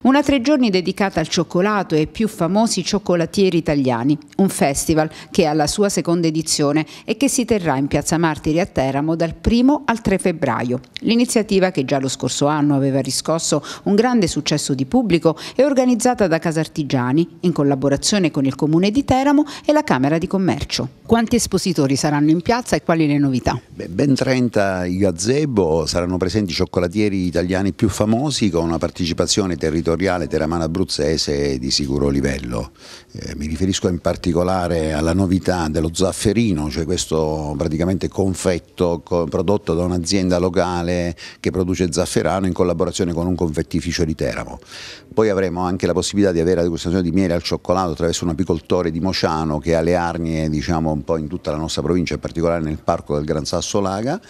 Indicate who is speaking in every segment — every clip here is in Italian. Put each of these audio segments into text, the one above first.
Speaker 1: Una tre giorni dedicata al cioccolato e ai più famosi cioccolatieri italiani, un festival che è alla sua seconda edizione e che si terrà in Piazza Martiri a Teramo dal 1 al 3 febbraio. L'iniziativa che già lo scorso anno aveva riscosso un grande successo di pubblico è organizzata da Casartigiani in collaborazione con il Comune di Teramo e la Camera di Commercio. Quanti espositori saranno in piazza e quali le novità?
Speaker 2: Beh, ben 30 i gazebo, saranno presenti i cioccolatieri italiani più famosi con una partecipazione territoriale imprenditoriale teramana-abruzzese di sicuro livello. Eh, mi riferisco in particolare alla novità dello zafferino, cioè questo praticamente confetto co prodotto da un'azienda locale che produce zafferano in collaborazione con un confettificio di Teramo. Poi avremo anche la possibilità di avere la degustazione di miele al cioccolato attraverso un apicoltore di Mociano che ha le arnie diciamo, un po' in tutta la nostra provincia, in particolare nel parco del Gran Sasso Laga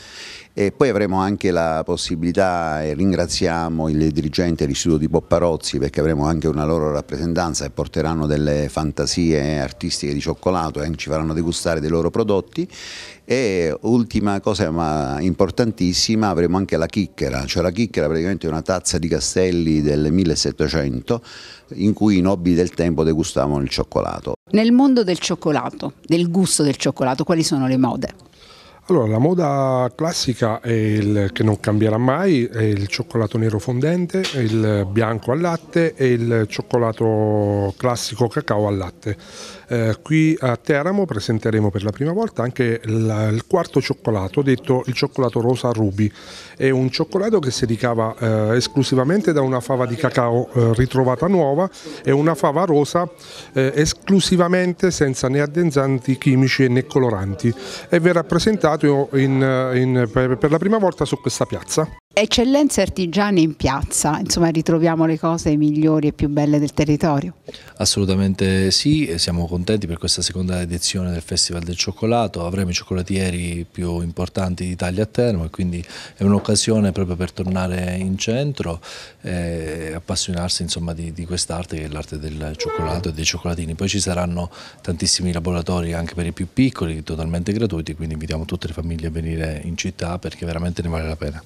Speaker 2: e poi avremo anche la possibilità, e ringraziamo il dirigente dell'Istituto di Popparozzi perché avremo anche una loro rappresentanza e porteranno delle fantasie artistiche di cioccolato e eh, ci faranno degustare dei loro prodotti. E ultima cosa ma importantissima, avremo anche la chicchera, cioè la chicchera praticamente è una tazza di castelli del 1700 in cui i nobili del tempo degustavano il cioccolato.
Speaker 1: Nel mondo del cioccolato, del gusto del cioccolato, quali sono le mode? Allora, la moda
Speaker 3: classica il, che non cambierà mai è il cioccolato nero fondente, il bianco al latte e il cioccolato classico cacao al latte. Eh, qui a Teramo presenteremo per la prima volta anche il, il, quarto cioccolato, detto il cioccolato rosa ruby. È un cioccolato che si ricava eh, esclusivamente da una fava di cacao eh, ritrovata nuova e una fava rosa eh, esclusivamente senza né addensanti chimici né coloranti e verrà presentato stato in, eh, in, eh,
Speaker 4: per, per la prima volta su questa piazza.
Speaker 1: Eccellenze artigiane in piazza, insomma ritroviamo le cose migliori e più belle del territorio.
Speaker 4: Assolutamente sì, siamo contenti per questa seconda edizione del Festival del Cioccolato, avremo i cioccolatieri più importanti d'Italia a Termo e quindi è un'occasione proprio per tornare in centro e appassionarsi insomma, di, di quest'arte che è l'arte del cioccolato e dei cioccolatini. Poi ci saranno tantissimi laboratori anche per i più piccoli, totalmente gratuiti, quindi invitiamo tutte le famiglie a venire in città perché veramente ne vale la pena.